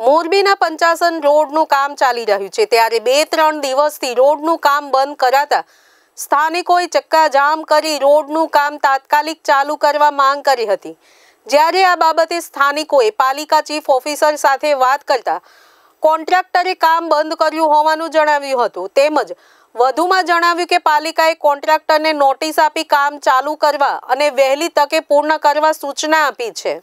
મોરબીના પંચાસન રોડનું કામ ચાલી રહ્યું છે ત્યારે બે ત્રણ દિવસથી રોડનું કામ બંધ કરાતા સ્થાનિકોએ ચક્કાજામ કરી રોડનું કામ તાત્કાલિક ચાલુ કરવા માંગ કરી હતી જ્યારે આ બાબતે સ્થાનિકોએ પાલિકા ચીફ ઓફિસર સાથે વાત કરતા કોન્ટ્રાક્ટરે કામ બંધ કર્યું હોવાનું જણાવ્યું હતું તેમજ વધુમાં જણાવ્યું કે પાલિકાએ કોન્ટ્રાક્ટરને નોટિસ આપી કામ ચાલુ કરવા અને વહેલી તકે પૂર્ણ કરવા સૂચના આપી છે